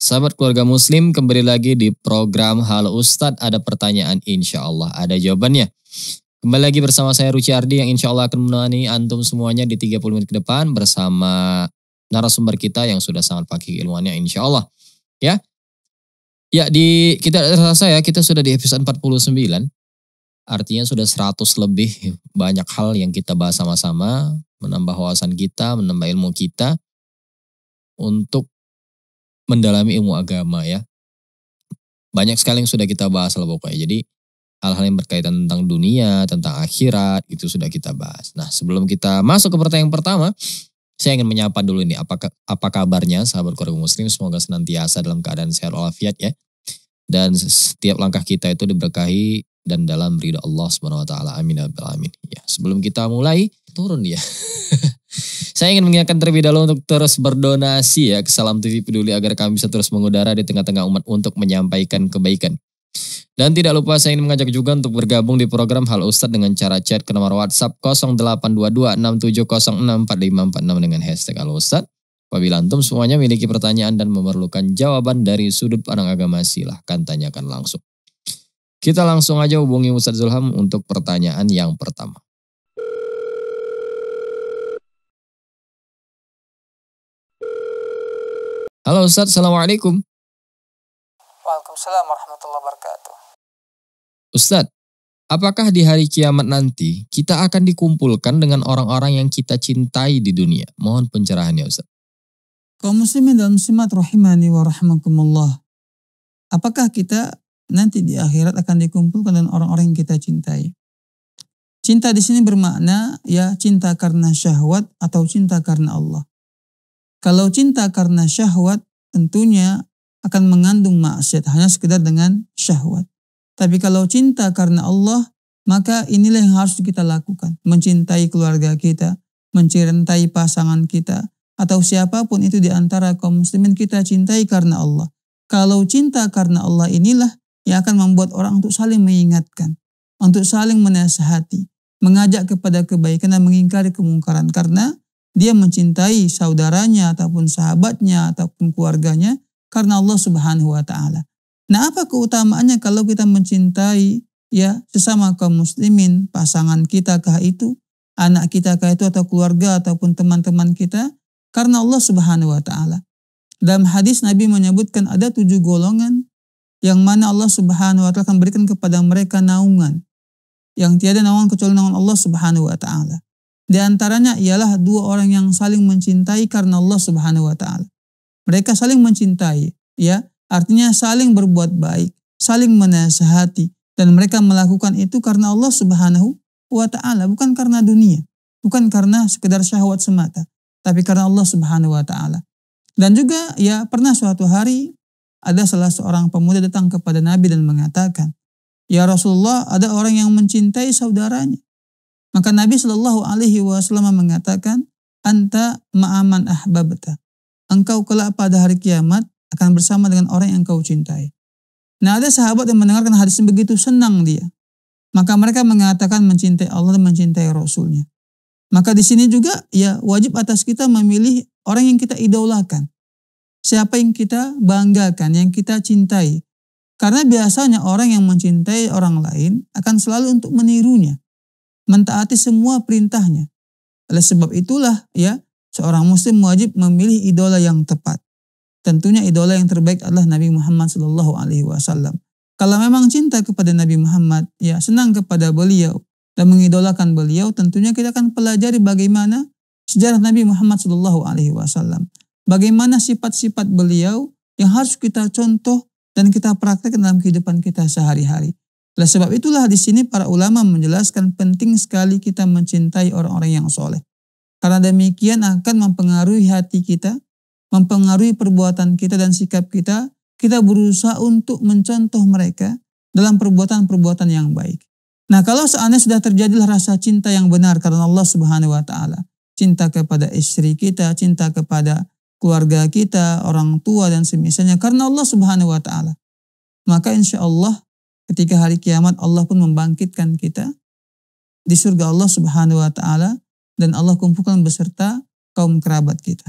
Sahabat keluarga muslim, kembali lagi di program Halo Ustadz. Ada pertanyaan insya Allah, ada jawabannya. Kembali lagi bersama saya Ruciardi yang insya Allah akan menemani antum semuanya di 30 menit ke depan bersama narasumber kita yang sudah sangat pakai ilmuannya insya Allah. Ya, ya di kita rasa ya kita sudah di episode 49. Artinya sudah 100 lebih banyak hal yang kita bahas sama-sama. Menambah wawasan kita, menambah ilmu kita. Untuk mendalami ilmu agama ya. Banyak sekali yang sudah kita bahas lah pokoknya. Jadi hal-hal yang berkaitan tentang dunia, tentang akhirat itu sudah kita bahas. Nah sebelum kita masuk ke pertanyaan pertama, saya ingin menyapa dulu ini apa, apa kabarnya sahabat Korea Muslim. Semoga senantiasa dalam keadaan sehat walafiat ya. Dan setiap langkah kita itu diberkahi dan dalam ridha Allah Subhanahu wa taala. Amin ya amin. Ya, sebelum kita mulai, turun ya Saya ingin mengingatkan terlebih dahulu untuk terus berdonasi ya ke Salam TV Peduli agar kami bisa terus mengudara di tengah-tengah umat untuk menyampaikan kebaikan. Dan tidak lupa saya ingin mengajak juga untuk bergabung di program Hal Ustadz dengan cara chat ke nomor WhatsApp 082267064546 dengan hashtag Hal Ustadz. Apabila antum semuanya memiliki pertanyaan dan memerlukan jawaban dari sudut pandang agama silahkan tanyakan langsung. Kita langsung aja hubungi Ustadz Zulham untuk pertanyaan yang pertama. Halo Ustaz, Assalamualaikum. Waalaikumsalam warahmatullahi wabarakatuh. Ustaz, apakah di hari kiamat nanti kita akan dikumpulkan dengan orang-orang yang kita cintai di dunia? Mohon pencerahannya Ustaz. Kau muslimin dan muslimat rahimani wa rahmakumullah. Apakah kita nanti di akhirat akan dikumpulkan dengan orang-orang yang kita cintai? Cinta di sini bermakna ya cinta karena syahwat atau cinta karena Allah. Kalau cinta karena syahwat tentunya akan mengandung maksiat hanya sekedar dengan syahwat. Tapi kalau cinta karena Allah maka inilah yang harus kita lakukan. Mencintai keluarga kita, mencintai pasangan kita, atau siapapun itu di antara kaum muslimin kita cintai karena Allah. Kalau cinta karena Allah inilah yang akan membuat orang untuk saling mengingatkan, untuk saling menasehati, mengajak kepada kebaikan dan mengingkari kemungkaran. Karena dia mencintai saudaranya ataupun sahabatnya ataupun keluarganya karena Allah Subhanahu wa taala. Nah, apa keutamaannya kalau kita mencintai ya sesama kaum muslimin, pasangan kita kah itu, anak kita kah itu atau keluarga ataupun teman-teman kita karena Allah Subhanahu wa taala. Dalam hadis Nabi menyebutkan ada tujuh golongan yang mana Allah Subhanahu wa taala akan berikan kepada mereka naungan yang tiada naungan kecuali naungan Allah Subhanahu wa taala. Di antaranya ialah dua orang yang saling mencintai karena Allah Subhanahu wa taala. Mereka saling mencintai, ya, artinya saling berbuat baik, saling menasehati dan mereka melakukan itu karena Allah Subhanahu wa taala, bukan karena dunia, bukan karena sekedar syahwat semata, tapi karena Allah Subhanahu wa taala. Dan juga ya pernah suatu hari ada salah seorang pemuda datang kepada Nabi dan mengatakan, "Ya Rasulullah, ada orang yang mencintai saudaranya." Maka Nabi Shallallahu Alaihi Wasallam mengatakan, anta ma'aman ahbabta. Engkau kelak pada hari kiamat akan bersama dengan orang yang engkau cintai. Nah ada sahabat yang mendengarkan hadis ini begitu senang dia. Maka mereka mengatakan mencintai Allah dan mencintai Rasulnya. Maka di sini juga ya wajib atas kita memilih orang yang kita idolakan. Siapa yang kita banggakan, yang kita cintai. Karena biasanya orang yang mencintai orang lain akan selalu untuk menirunya mentaati semua perintahnya. Oleh sebab itulah ya seorang muslim wajib memilih idola yang tepat. Tentunya idola yang terbaik adalah Nabi Muhammad Shallallahu Alaihi Wasallam. Kalau memang cinta kepada Nabi Muhammad, ya senang kepada beliau dan mengidolakan beliau, tentunya kita akan pelajari bagaimana sejarah Nabi Muhammad Shallallahu Alaihi Wasallam, bagaimana sifat-sifat beliau yang harus kita contoh dan kita praktek dalam kehidupan kita sehari-hari. Oleh sebab itulah di sini para ulama menjelaskan penting sekali kita mencintai orang-orang yang soleh. Karena demikian akan mempengaruhi hati kita, mempengaruhi perbuatan kita dan sikap kita. Kita berusaha untuk mencontoh mereka dalam perbuatan-perbuatan yang baik. Nah kalau seandainya sudah terjadilah rasa cinta yang benar karena Allah Subhanahu Wa Taala, cinta kepada istri kita, cinta kepada keluarga kita, orang tua dan semisalnya karena Allah Subhanahu Wa Taala, maka insya Allah Ketika hari kiamat Allah pun membangkitkan kita di surga Allah Subhanahu wa taala dan Allah kumpulkan beserta kaum kerabat kita.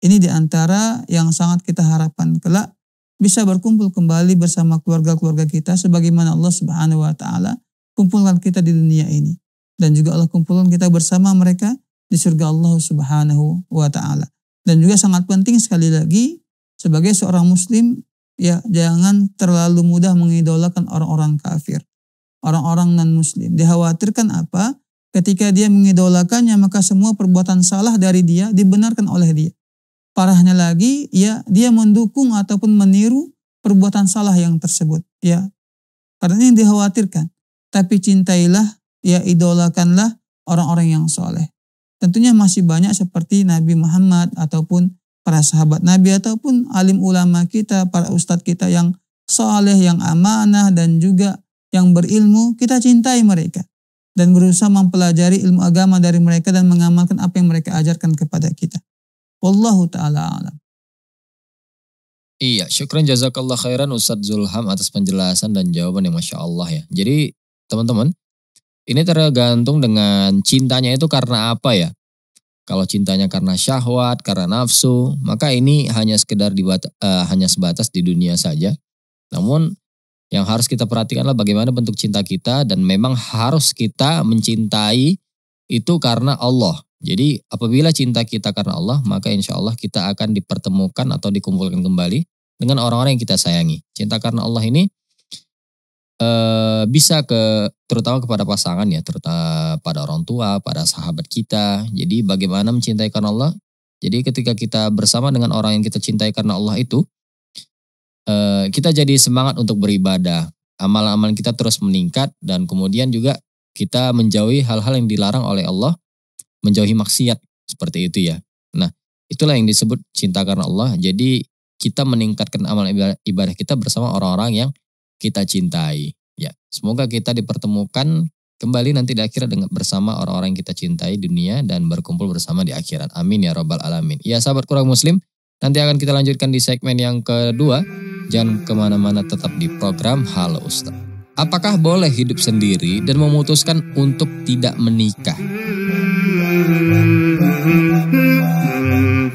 Ini di antara yang sangat kita harapkan kelak bisa berkumpul kembali bersama keluarga-keluarga kita sebagaimana Allah Subhanahu wa taala kumpulkan kita di dunia ini dan juga Allah kumpulkan kita bersama mereka di surga Allah Subhanahu wa taala. Dan juga sangat penting sekali lagi sebagai seorang muslim ya jangan terlalu mudah mengidolakan orang-orang kafir, orang-orang non-muslim. Dikhawatirkan apa? Ketika dia mengidolakannya maka semua perbuatan salah dari dia dibenarkan oleh dia. Parahnya lagi, ya dia mendukung ataupun meniru perbuatan salah yang tersebut, ya. Karena ini dikhawatirkan. Tapi cintailah, ya idolakanlah orang-orang yang soleh. Tentunya masih banyak seperti Nabi Muhammad ataupun para sahabat Nabi ataupun alim ulama kita, para ustadz kita yang soleh, yang amanah dan juga yang berilmu, kita cintai mereka dan berusaha mempelajari ilmu agama dari mereka dan mengamalkan apa yang mereka ajarkan kepada kita. Wallahu taala alam. Iya, syukran jazakallah khairan Ustadz Zulham atas penjelasan dan jawaban yang Masya Allah ya. Jadi teman-teman, ini tergantung dengan cintanya itu karena apa ya. Kalau cintanya karena syahwat, karena nafsu, maka ini hanya sekedar dibata, uh, eh, hanya sebatas di dunia saja. Namun yang harus kita perhatikanlah bagaimana bentuk cinta kita dan memang harus kita mencintai itu karena Allah. Jadi apabila cinta kita karena Allah, maka insya Allah kita akan dipertemukan atau dikumpulkan kembali dengan orang-orang yang kita sayangi. Cinta karena Allah ini uh, bisa ke terutama kepada pasangan ya, terutama pada orang tua, pada sahabat kita. Jadi bagaimana mencintai karena Allah? Jadi ketika kita bersama dengan orang yang kita cintai karena Allah itu, eh, kita jadi semangat untuk beribadah. amal amal kita terus meningkat dan kemudian juga kita menjauhi hal-hal yang dilarang oleh Allah, menjauhi maksiat seperti itu ya. Nah, itulah yang disebut cinta karena Allah. Jadi kita meningkatkan amal ibadah kita bersama orang-orang yang kita cintai. Ya, semoga kita dipertemukan kembali nanti di akhirat dengan bersama orang-orang yang kita cintai dunia dan berkumpul bersama di akhirat. Amin ya robbal alamin. Ya sahabat kurang muslim, nanti akan kita lanjutkan di segmen yang kedua. Jangan kemana-mana tetap di program Halo Ustaz. Apakah boleh hidup sendiri dan memutuskan untuk tidak menikah?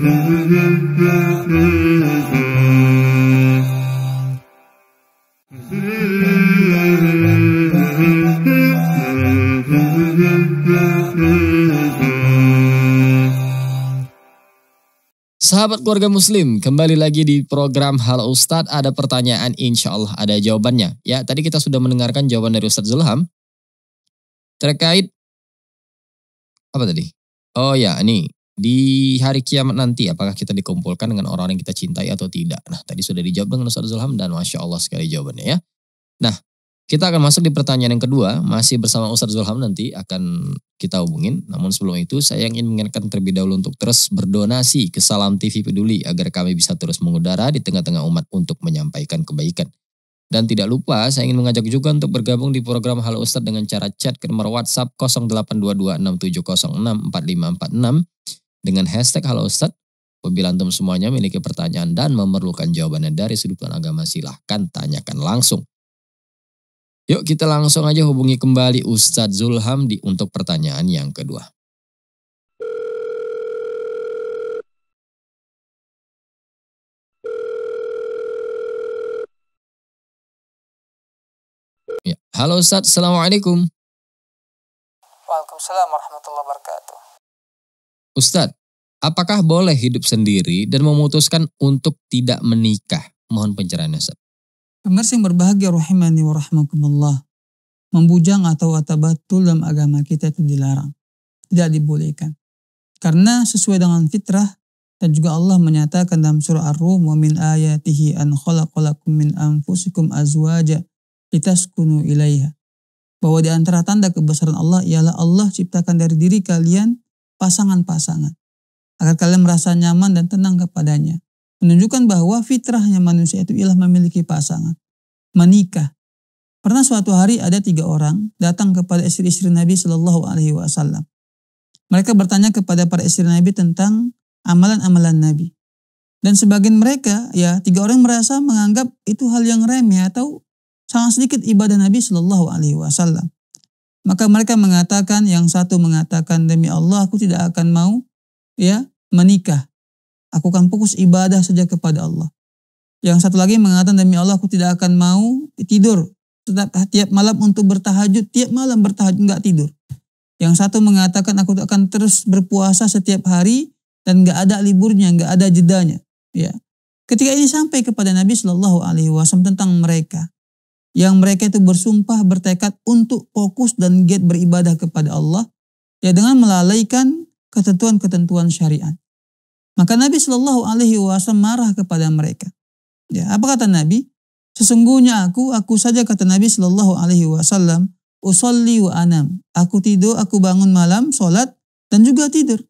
Mm-hmm. Sahabat keluarga muslim, kembali lagi di program Hal Ustadz. Ada pertanyaan, insya Allah ada jawabannya. Ya, tadi kita sudah mendengarkan jawaban dari Ustadz Zulham. Terkait, apa tadi? Oh ya, ini di hari kiamat nanti apakah kita dikumpulkan dengan orang-orang yang kita cintai atau tidak. Nah, tadi sudah dijawab dengan Ustadz Zulham dan Masya Allah sekali jawabannya ya. Nah, kita akan masuk di pertanyaan yang kedua, masih bersama Ustaz Zulham nanti akan kita hubungin. Namun sebelum itu, saya ingin mengingatkan terlebih dahulu untuk terus berdonasi ke Salam TV Peduli agar kami bisa terus mengudara di tengah-tengah umat untuk menyampaikan kebaikan. Dan tidak lupa, saya ingin mengajak juga untuk bergabung di program Halo Ustadz dengan cara chat ke nomor WhatsApp 082267064546 dengan hashtag Halo Ustadz. Bila antum semuanya memiliki pertanyaan dan memerlukan jawabannya dari sudut pandang agama, silahkan tanyakan langsung. Yuk kita langsung aja hubungi kembali Ustadz Zulham di untuk pertanyaan yang kedua. Ya. Halo Ustadz, Assalamualaikum. Waalaikumsalam warahmatullahi wabarakatuh. Ustadz, apakah boleh hidup sendiri dan memutuskan untuk tidak menikah? Mohon pencerahan Ustadz. Pemirsa yang berbahagia rahimani wa rahmakumullah. Membujang atau atabatul dalam agama kita itu dilarang. Tidak dibolehkan. Karena sesuai dengan fitrah dan juga Allah menyatakan dalam surah Ar-Rum wa min ayatihi an khalaqalakum min anfusikum azwaja litaskunu ilaiha. Bahwa di antara tanda kebesaran Allah ialah Allah ciptakan dari diri kalian pasangan-pasangan agar kalian merasa nyaman dan tenang kepadanya menunjukkan bahwa fitrahnya manusia itu ialah memiliki pasangan, menikah. Pernah suatu hari ada tiga orang datang kepada istri-istri Nabi Shallallahu Alaihi Wasallam. Mereka bertanya kepada para istri Nabi tentang amalan-amalan Nabi. Dan sebagian mereka, ya tiga orang merasa menganggap itu hal yang remeh atau sangat sedikit ibadah Nabi Shallallahu Alaihi Wasallam. Maka mereka mengatakan, yang satu mengatakan demi Allah aku tidak akan mau ya menikah. Aku akan fokus ibadah saja kepada Allah. Yang satu lagi mengatakan demi Allah aku tidak akan mau tidur setiap tiap malam untuk bertahajud, tiap malam bertahajud nggak tidur. Yang satu mengatakan aku akan terus berpuasa setiap hari dan nggak ada liburnya, nggak ada jedanya. Ya. Ketika ini sampai kepada Nabi Shallallahu Alaihi Wasallam tentang mereka, yang mereka itu bersumpah bertekad untuk fokus dan giat beribadah kepada Allah, ya dengan melalaikan ketentuan-ketentuan syariat. Maka Nabi Shallallahu Alaihi Wasallam marah kepada mereka. Ya, apa kata Nabi? Sesungguhnya aku, aku saja kata Nabi Shallallahu Alaihi Wasallam, usolli wa anam. Aku tidur, aku bangun malam, sholat dan juga tidur.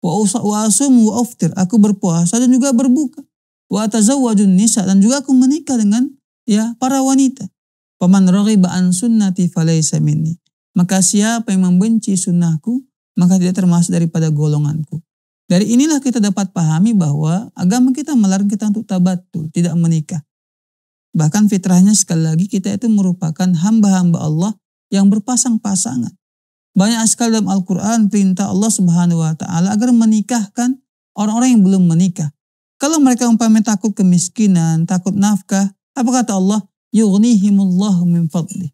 Wa usawasum wa aftir. Aku berpuasa dan juga berbuka. Wa atazawwajun nisa dan juga aku menikah dengan ya para wanita. Paman ba an sunnati falaysa minni. Maka siapa yang membenci sunnahku, maka tidak termasuk daripada golonganku. Dari inilah kita dapat pahami bahwa agama kita melarang kita untuk tabatul, tidak menikah. Bahkan fitrahnya sekali lagi kita itu merupakan hamba-hamba Allah yang berpasang-pasangan. Banyak sekali dalam Al-Quran perintah Allah Subhanahu wa Ta'ala agar menikahkan orang-orang yang belum menikah. Kalau mereka umpamanya takut kemiskinan, takut nafkah, apa kata Allah? Yughnihimullahu min fadli.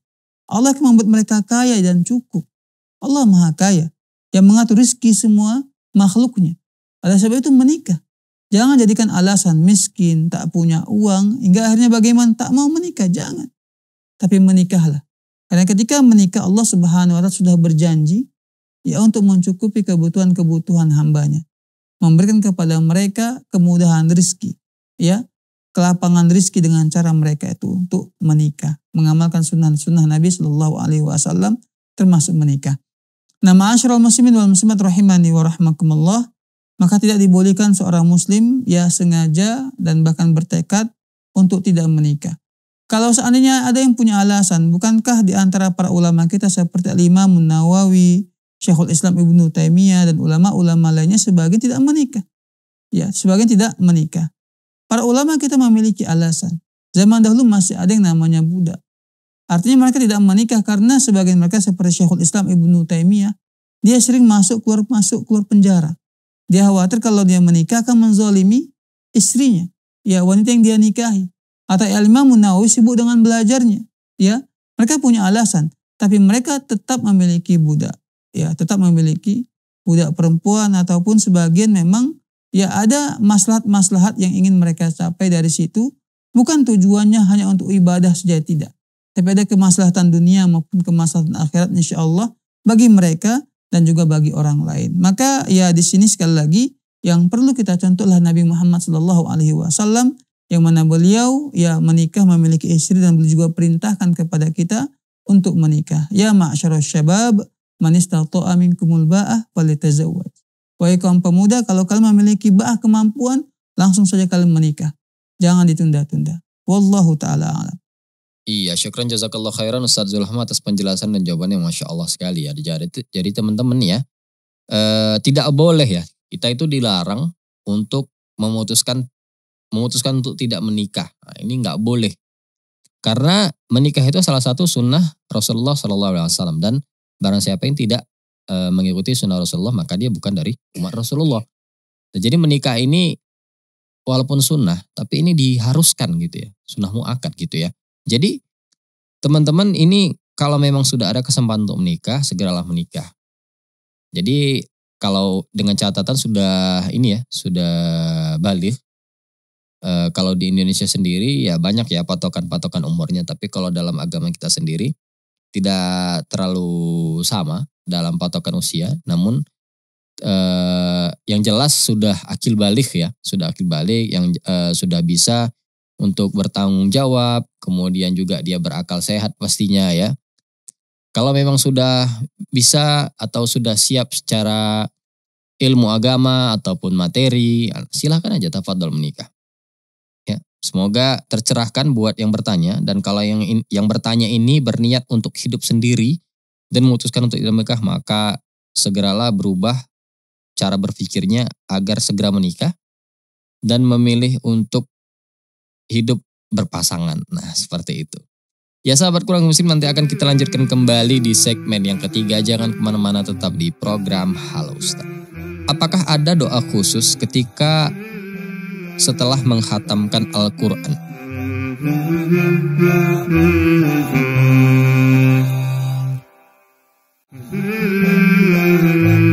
Allah akan membuat mereka kaya dan cukup. Allah maha kaya yang mengatur rizki semua makhluknya. Oleh sebab itu menikah. Jangan jadikan alasan miskin, tak punya uang, hingga akhirnya bagaimana tak mau menikah. Jangan. Tapi menikahlah. Karena ketika menikah Allah subhanahu wa ta'ala sudah berjanji ya untuk mencukupi kebutuhan-kebutuhan hambanya. Memberikan kepada mereka kemudahan rizki. Ya, kelapangan rizki dengan cara mereka itu untuk menikah, mengamalkan sunnah-sunnah Nabi Shallallahu Alaihi Wasallam termasuk menikah. Nama ma'asyiral muslimin wal muslimat rahimani wa rahmakumullah. Maka tidak dibolehkan seorang muslim ya sengaja dan bahkan bertekad untuk tidak menikah. Kalau seandainya ada yang punya alasan, bukankah di antara para ulama kita seperti Imam Nawawi, Syekhul Islam Ibnu Taimiyah dan ulama-ulama lainnya sebagian tidak menikah. Ya, sebagian tidak menikah. Para ulama kita memiliki alasan. Zaman dahulu masih ada yang namanya budak. Artinya mereka tidak menikah karena sebagian mereka seperti Syekhul Islam Ibnu Taimiyah, dia sering masuk keluar masuk keluar penjara. Dia khawatir kalau dia menikah akan menzolimi istrinya. Ya, wanita yang dia nikahi. Atau imam Nawawi sibuk dengan belajarnya. Ya, mereka punya alasan. Tapi mereka tetap memiliki budak. Ya, tetap memiliki budak perempuan ataupun sebagian memang ya ada maslahat-maslahat yang ingin mereka capai dari situ. Bukan tujuannya hanya untuk ibadah saja tidak. Tapi ada kemaslahatan dunia maupun kemaslahatan akhirat insya Allah bagi mereka dan juga bagi orang lain. Maka ya di sini sekali lagi yang perlu kita contohlah Nabi Muhammad Shallallahu Alaihi Wasallam yang mana beliau ya menikah memiliki istri dan beliau juga perintahkan kepada kita untuk menikah. Ya ma'asyarul syabab tato amin kumulbaah ba'ah falitazawwaj. Wahai kaum pemuda, kalau kalian memiliki ba'ah kemampuan, langsung saja kalian menikah. Jangan ditunda-tunda. Wallahu ta'ala alam. Iya, syukran jazakallah khairan Ustaz Zulham atas penjelasan dan jawabannya Masya Allah sekali ya. Jadi, jadi teman-teman ya, eh, tidak boleh ya, kita itu dilarang untuk memutuskan memutuskan untuk tidak menikah. Nah, ini nggak boleh. Karena menikah itu salah satu sunnah Rasulullah Shallallahu Alaihi Wasallam dan barang siapa yang tidak e, mengikuti sunnah Rasulullah maka dia bukan dari umat Rasulullah. Nah, jadi menikah ini walaupun sunnah tapi ini diharuskan gitu ya, sunnah muakat gitu ya. Jadi teman-teman ini kalau memang sudah ada kesempatan untuk menikah, segeralah menikah. Jadi kalau dengan catatan sudah ini ya, sudah balik. E, kalau di Indonesia sendiri ya banyak ya patokan-patokan umurnya, tapi kalau dalam agama kita sendiri tidak terlalu sama dalam patokan usia, namun e, yang jelas sudah akil balik ya, sudah akil balik yang e, sudah bisa untuk bertanggung jawab, kemudian juga dia berakal sehat pastinya ya. Kalau memang sudah bisa atau sudah siap secara ilmu agama ataupun materi, silahkan aja tafadhol menikah. Ya, semoga tercerahkan buat yang bertanya dan kalau yang in, yang bertanya ini berniat untuk hidup sendiri dan memutuskan untuk tidak menikah, maka segeralah berubah cara berpikirnya agar segera menikah dan memilih untuk hidup berpasangan. Nah, seperti itu. Ya sahabat kurang muslim nanti akan kita lanjutkan kembali di segmen yang ketiga. Jangan kemana-mana tetap di program Halo Ustaz. Apakah ada doa khusus ketika setelah menghatamkan Al-Quran?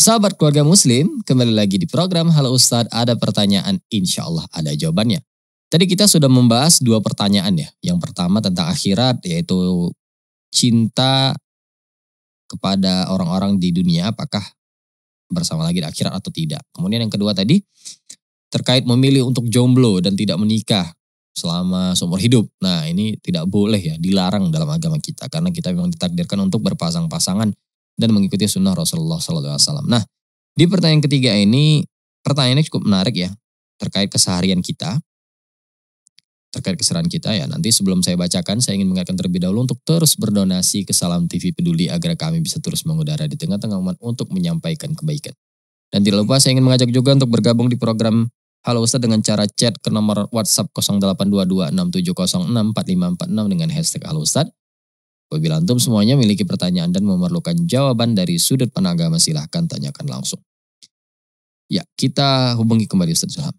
Sahabat keluarga muslim, kembali lagi di program Halo Ustadz ada pertanyaan insya Allah ada jawabannya. Tadi kita sudah membahas dua pertanyaan ya. Yang pertama tentang akhirat yaitu cinta kepada orang-orang di dunia apakah bersama lagi di akhirat atau tidak. Kemudian yang kedua tadi terkait memilih untuk jomblo dan tidak menikah selama seumur hidup. Nah ini tidak boleh ya, dilarang dalam agama kita. Karena kita memang ditakdirkan untuk berpasang-pasangan dan mengikuti sunnah Rasulullah SAW. Nah, di pertanyaan ketiga ini, pertanyaannya cukup menarik ya, terkait keseharian kita, terkait keseruan kita ya. Nanti sebelum saya bacakan, saya ingin mengingatkan terlebih dahulu untuk terus berdonasi ke Salam TV Peduli agar kami bisa terus mengudara di tengah-tengah umat untuk menyampaikan kebaikan. Dan tidak lupa saya ingin mengajak juga untuk bergabung di program Halo Ustaz dengan cara chat ke nomor WhatsApp 0822 dengan hashtag Halo Ustaz. Apabila antum semuanya memiliki pertanyaan dan memerlukan jawaban dari sudut penagama silahkan tanyakan langsung. Ya, kita hubungi kembali Ustaz Zulham.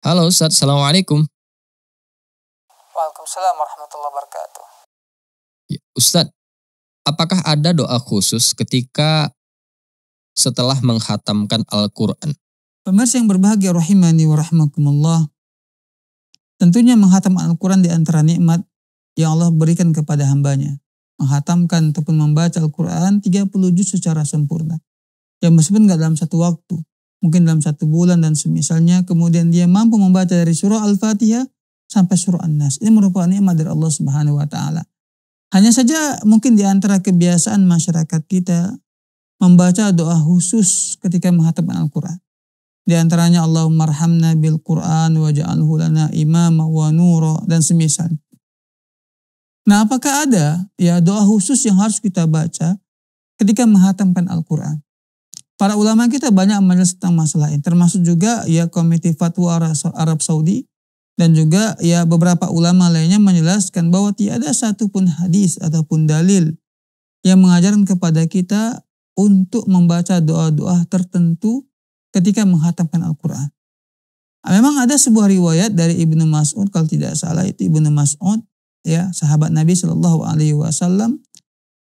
Halo Ustaz, Assalamualaikum. Waalaikumsalam warahmatullahi wabarakatuh. Ya, Ustaz, apakah ada doa khusus ketika setelah menghatamkan Al-Quran. Pemirsa yang berbahagia rahimani wa rahmakumullah. Tentunya menghatam Al-Quran di antara nikmat yang Allah berikan kepada hambanya. Menghatamkan ataupun membaca Al-Quran 30 juz secara sempurna. Ya meskipun nggak dalam satu waktu, mungkin dalam satu bulan dan semisalnya, kemudian dia mampu membaca dari surah Al-Fatihah sampai surah An-Nas. Ini merupakan nikmat dari Allah Subhanahu wa taala. Hanya saja mungkin di antara kebiasaan masyarakat kita membaca doa khusus ketika menghadap Al-Quran. Di antaranya Allah bil Quran wa ja'alhu lana imama wa nura dan semisal. Nah, apakah ada ya doa khusus yang harus kita baca ketika menghatamkan Al-Quran? Para ulama kita banyak menjelaskan tentang masalah ini, termasuk juga ya Komite Fatwa Arab Saudi dan juga ya beberapa ulama lainnya menjelaskan bahwa tiada satupun hadis ataupun dalil yang mengajarkan kepada kita untuk membaca doa-doa tertentu ketika menghatamkan Al-Quran. Memang ada sebuah riwayat dari Ibnu Mas'ud kalau tidak salah itu Ibnu Mas'ud ya sahabat Nabi Shallallahu Alaihi Wasallam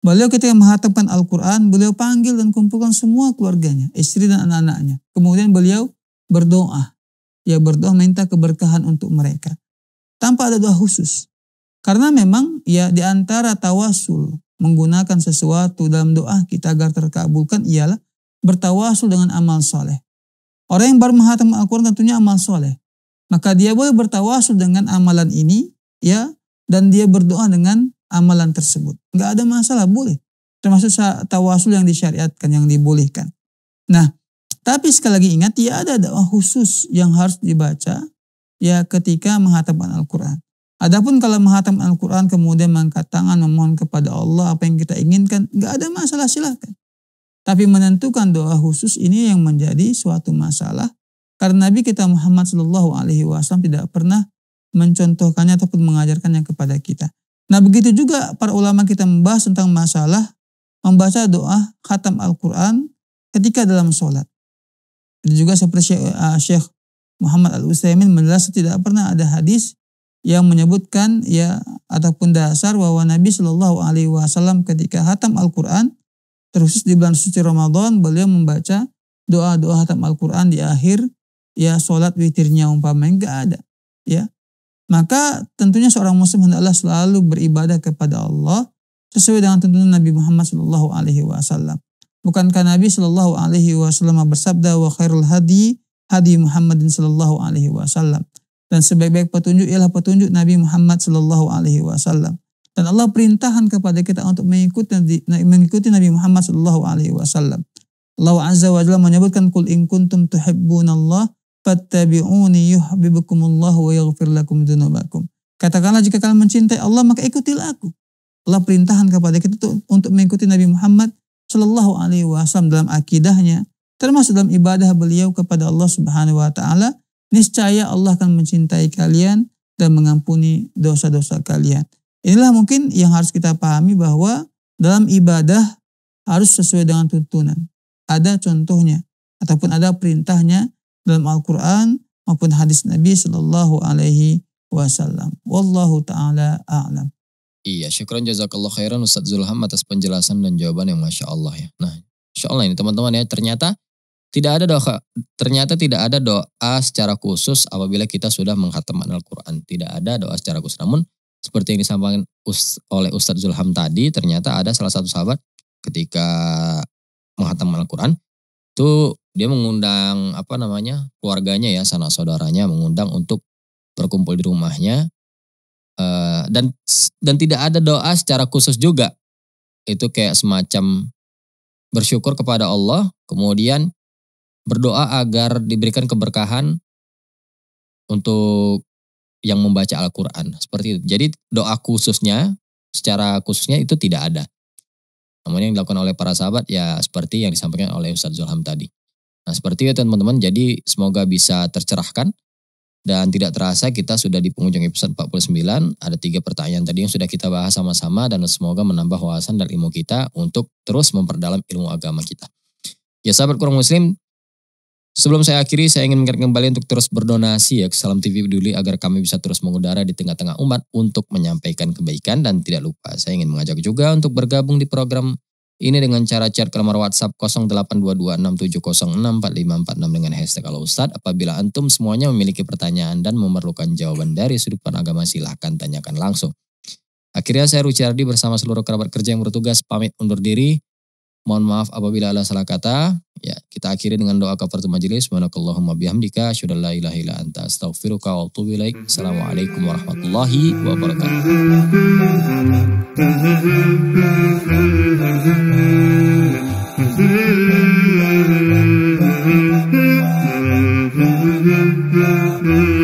beliau ketika menghatamkan Al-Quran beliau panggil dan kumpulkan semua keluarganya istri dan anak-anaknya kemudian beliau berdoa ya berdoa minta keberkahan untuk mereka tanpa ada doa khusus karena memang ya di antara tawasul menggunakan sesuatu dalam doa kita agar terkabulkan ialah bertawasul dengan amal soleh. Orang yang baru menghatam Al-Quran tentunya amal soleh. Maka dia boleh bertawasul dengan amalan ini, ya, dan dia berdoa dengan amalan tersebut. Enggak ada masalah, boleh. Termasuk tawasul yang disyariatkan, yang dibolehkan. Nah, tapi sekali lagi ingat, tidak ada doa khusus yang harus dibaca ya ketika menghatapkan Al-Quran. Adapun kalau menghatam Al-Quran kemudian mengangkat tangan memohon kepada Allah apa yang kita inginkan, nggak ada masalah silahkan. Tapi menentukan doa khusus ini yang menjadi suatu masalah karena Nabi kita Muhammad Shallallahu Alaihi Wasallam tidak pernah mencontohkannya ataupun mengajarkannya kepada kita. Nah begitu juga para ulama kita membahas tentang masalah membaca doa khatam Al-Quran ketika dalam sholat. Dan juga seperti eh, Syekh Muhammad Al-Utsaimin menjelaskan tidak pernah ada hadis yang menyebutkan ya ataupun dasar bahwa Nabi Shallallahu Alaihi Wasallam ketika hatam Al-Quran terus di bulan suci Ramadan beliau membaca doa-doa hatam Al-Quran di akhir ya sholat witirnya umpamanya enggak ada ya maka tentunya seorang muslim hendaklah selalu beribadah kepada Allah sesuai dengan tuntunan Nabi Muhammad Shallallahu Alaihi Wasallam bukankah Nabi Shallallahu Alaihi Wasallam bersabda wa khairul hadi hadi Muhammadin Shallallahu Alaihi Wasallam dan sebaik-baik petunjuk ialah petunjuk Nabi Muhammad Shallallahu Alaihi Wasallam. Dan Allah perintahkan kepada kita untuk mengikuti, mengikuti Nabi Muhammad Shallallahu Alaihi Wasallam. Allah Azza wa Jalla menyebutkan kul in kuntum Allah fattabi'uni Allah wa yaghfir lakum dzunubakum. Katakanlah jika kalian mencintai Allah maka ikutilah aku. Allah perintahkan kepada kita tuh untuk mengikuti Nabi Muhammad Shallallahu alaihi wasallam dalam akidahnya termasuk dalam ibadah beliau kepada Allah Subhanahu wa taala niscaya Allah akan mencintai kalian dan mengampuni dosa-dosa kalian. Inilah mungkin yang harus kita pahami bahwa dalam ibadah harus sesuai dengan tuntunan. Ada contohnya ataupun ada perintahnya dalam Al-Qur'an maupun hadis Nabi Shallallahu alaihi wasallam. Wallahu taala a'lam. Iya, syukran jazakallah khairan Ustaz Zulham atas penjelasan dan jawaban yang Masya Allah ya. Nah, Insya Allah ini teman-teman ya, ternyata tidak ada doa, ternyata tidak ada doa secara khusus apabila kita sudah menghatamkan Al-Quran. Tidak ada doa secara khusus. Namun seperti yang disampaikan oleh Ustadz Zulham tadi, ternyata ada salah satu sahabat ketika menghatamkan Al-Quran, itu dia mengundang apa namanya keluarganya ya, sanak saudaranya mengundang untuk berkumpul di rumahnya eh, dan dan tidak ada doa secara khusus juga. Itu kayak semacam bersyukur kepada Allah, kemudian berdoa agar diberikan keberkahan untuk yang membaca Al-Quran. Seperti itu. Jadi doa khususnya, secara khususnya itu tidak ada. Namun yang dilakukan oleh para sahabat ya seperti yang disampaikan oleh Ustaz Zulham tadi. Nah seperti itu teman-teman, jadi semoga bisa tercerahkan. Dan tidak terasa kita sudah di penghujung episode 49. Ada tiga pertanyaan tadi yang sudah kita bahas sama-sama dan semoga menambah wawasan dan ilmu kita untuk terus memperdalam ilmu agama kita. Ya sahabat kurang muslim, Sebelum saya akhiri, saya ingin mengingat kembali untuk terus berdonasi ya ke Salam TV Peduli agar kami bisa terus mengudara di tengah-tengah umat untuk menyampaikan kebaikan dan tidak lupa saya ingin mengajak juga untuk bergabung di program ini dengan cara chat ke nomor WhatsApp 082267064546 dengan hashtag kalau Ustadz. Apabila antum semuanya memiliki pertanyaan dan memerlukan jawaban dari sudut pandang agama silahkan tanyakan langsung. Akhirnya saya Rucardi bersama seluruh kerabat kerja yang bertugas pamit undur diri. Mohon maaf apabila ada salah kata. Ya, kita akhiri dengan doa kafaratul majelis. Subhanakallahumma bihamdika asyhadu la ilaha illa anta astaghfiruka wa atubu ilaik. Assalamualaikum warahmatullahi wabarakatuh.